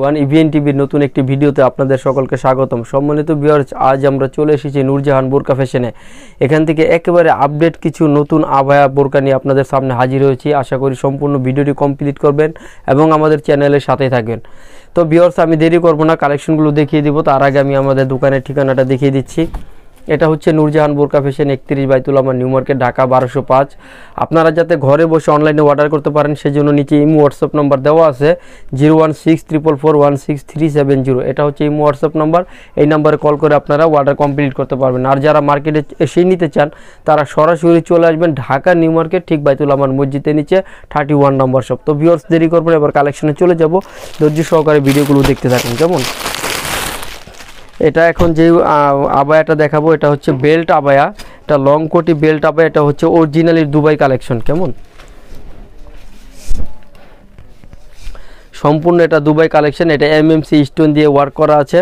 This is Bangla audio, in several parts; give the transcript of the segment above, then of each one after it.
ওয়ান ইভিএন টিভির নতুন একটি ভিডিওতে আপনাদের সকলকে স্বাগতম সম্মানিত বিয়ার্স আজ আমরা চলে এসেছি নূরজাহান বোরকা ফ্যাশনে এখান থেকে একেবারে আপডেট কিছু নতুন আবহাওয়া বোরকা নিয়ে আপনাদের সামনে হাজির হয়েছি আশা করি সম্পূর্ণ ভিডিওটি কমপ্লিট করবেন এবং আমাদের চ্যানেলের সাথে থাকবেন তো বিয়ার্স আমি দেরি করবো না কালেকশনগুলো দেখিয়ে দিব তার আগে আমি আমাদের দোকানের ঠিকানাটা দেখিয়ে দিচ্ছি এটা হচ্ছে নূরজাহান বোরকা ফেশন একত্রিশ বাইতুল আমার নিউ মার্কেট ঢাকা বারোশো পাঁচ আপনারা যাতে ঘরে বসে অনলাইনে অর্ডার করতে পারেন সেজন্য নিচে ইমো হোয়াটসঅ্যাপ নাম্বার দেওয়া আছে zero one six triple four one six three seven zero এটা হচ্ছে ইমো হোয়াটসঅ্যাপ নাম্বার এই নাম্বারে কল করে আপনারা অর্ডার কমপ্লিট করতে পারবেন আর যারা মার্কেটে এসেই নিতে চান তারা সরাসরি চলে আসবেন ঢাকা নিউ মার্কেট ঠিক বাইতুল আমার মসজিদের নিচে থার্টি ওয়ান নম্বর শপ তো ভিওর্স দেরি করবেন এবার কালেকশনে চলে যাব ধৈর্য সহকারে ভিডিওগুলো দেখতে থাকুন কেমন এটা এখন যে আবায়াটা দেখাবো এটা হচ্ছে বেল্ট আবায়া এটা লং কোটি বেল্ট আবায়া এটা হচ্ছে অরিজিনালি দুবাই কালেকশন কেমন সম্পূর্ণ এটা দুবাই কালেকশন এটা এম সি স্টোন দিয়ে ওয়ার্ক করা আছে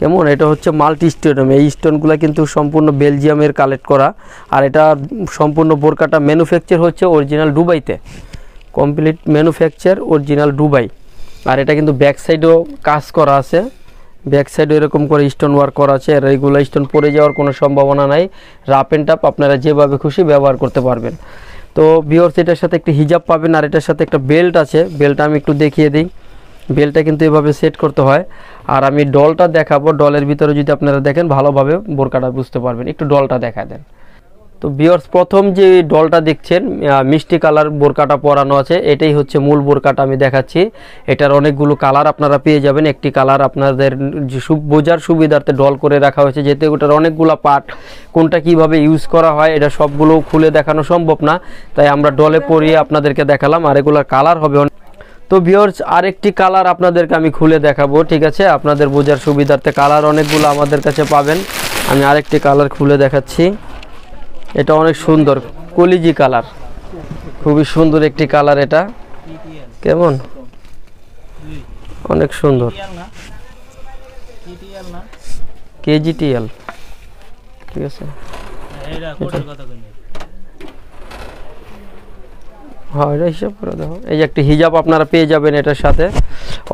কেমন এটা হচ্ছে মাল্টি স্টোন এই স্টোনগুলো কিন্তু সম্পূর্ণ বেলজিয়ামের কালেক্ট করা আর এটা সম্পূর্ণ বোরকাটা ম্যানুফ্যাকচার হচ্ছে অরিজিনাল দুবাইতে কমপ্লিট ম্যানুফ্যাকচার অরিজিনাল দুবাই আর এটা কিন্তু ব্যাক সাইডেও কাজ করা আছে ব্যাক সাইড এরকম করে স্টোন ওয়ার্ক করা আছে আর রেগুলার স্টোন পড়ে যাওয়ার কোনো সম্ভাবনা নাই রাপ অ্যান্ড টাপ আপনারা যেভাবে খুশি ব্যবহার করতে পারবেন তো বিওর্স এটার সাথে একটি হিজাব পাবেন আর এটার সাথে একটা বেল্ট আছে বেল্টটা আমি একটু দেখিয়ে দিই বেলটা কিন্তু এভাবে সেট করতে হয় আর আমি ডলটা দেখাবো ডলের ভিতরে যদি আপনারা দেখেন ভালোভাবে বোরকাটা বুঝতে পারবেন একটু ডলটা দেখা দেন তো বিয়র্স প্রথম যে ডলটা দেখছেন মিষ্টি কালার বোরকাটা পরানো আছে এটাই হচ্ছে মূল বোরকাটা আমি দেখাচ্ছি এটার অনেকগুলো কালার আপনারা পেয়ে যাবেন একটি কালার আপনাদের বোঝার সুবিধার্থে ডল করে রাখা হয়েছে যেহেতু ওটার অনেকগুলো পার্ট কোনটা কিভাবে ইউজ করা হয় এটা সবগুলো খুলে দেখানো সম্ভব না তাই আমরা ডলে পরিয়ে আপনাদেরকে দেখালাম আর এগুলোর কালার হবে তো বিয়র্স আরেকটি কালার আপনাদেরকে আমি খুলে দেখাবো ঠিক আছে আপনাদের বোঝার সুবিধার্থে কালার অনেকগুলো আমাদের কাছে পাবেন আমি আরেকটি কালার খুলে দেখাচ্ছি এটা অনেক সুন্দর কলিজি কালার খুবই সুন্দর একটি কালার এটা কেমন অনেক সুন্দর কেজিটিএল ঠিক আছে হ্যাঁ, হ্যাঁ এটা হিসাব করে দেখো এই যে একটি হিজাব আপনারা পেয়ে যাবেন এটার সাথে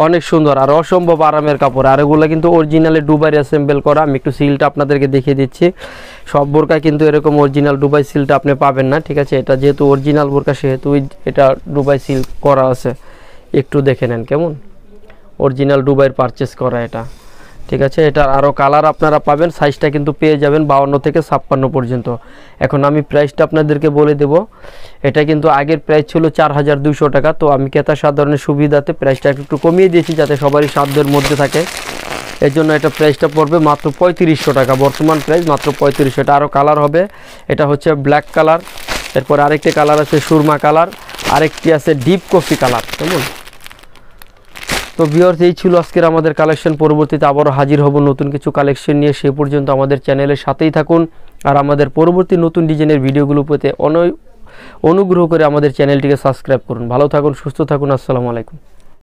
অনেক সুন্দর আর অসম্ভব আরামের কাপড় আর এগুলো কিন্তু অরিজিনালে ডুবাই অ্যাসেম্বল করা আমি একটু সিলটা আপনাদেরকে দেখিয়ে দিচ্ছি সব বোরকা কিন্তু এরকম অরিজিনাল ডুবাই সিলটা আপনি পাবেন না ঠিক আছে এটা যেহেতু অরিজিনাল বোরকা সেহেতু এটা ডুবাই সিল করা আছে একটু দেখে নেন কেমন অরিজিনাল ডুবাইয়ের পারচেস করা এটা ঠিক আছে এটার আরও কালার আপনারা পাবেন সাইজটা কিন্তু পেয়ে যাবেন বাউন্ন থেকে ছাপ্পান্ন পর্যন্ত এখন আমি প্রাইসটা আপনাদেরকে বলে দেব এটা কিন্তু আগের প্রাইস ছিল চার হাজার দুশো টাকা তো আমি ক্রেতা সাধারণের সুবিধাতে প্রাইসটা একটু কমিয়ে দিয়েছি যাতে সবারই সাধ্যের মধ্যে থাকে এর জন্য এটা প্রাইসটা পড়বে মাত্র পঁয়ত্রিশশো টাকা বর্তমান প্রাইস মাত্র পঁয়ত্রিশশো এটা আরও কালার হবে এটা হচ্ছে ব্ল্যাক কালার এরপর আরেকটি কালার আছে সুরমা কালার আরেকটি আছে ডিপ কফি কালার কেমন তো ভিওর্স এই ছিল আজকের আমাদের কালেকশন পরবর্তীতে আবারও হাজির হব নতুন কিছু কালেকশন নিয়ে সে পর্যন্ত আমাদের চ্যানেলের সাথেই থাকুন আর আমাদের পরবর্তী নতুন ডিজাইনের ভিডিওগুলো পেতে অনুগ্রহ করে আমাদের চ্যানেলটিকে সাবস্ক্রাইব করুন ভালো থাকুন সুস্থ থাকুন আসসালামু আলাইকুম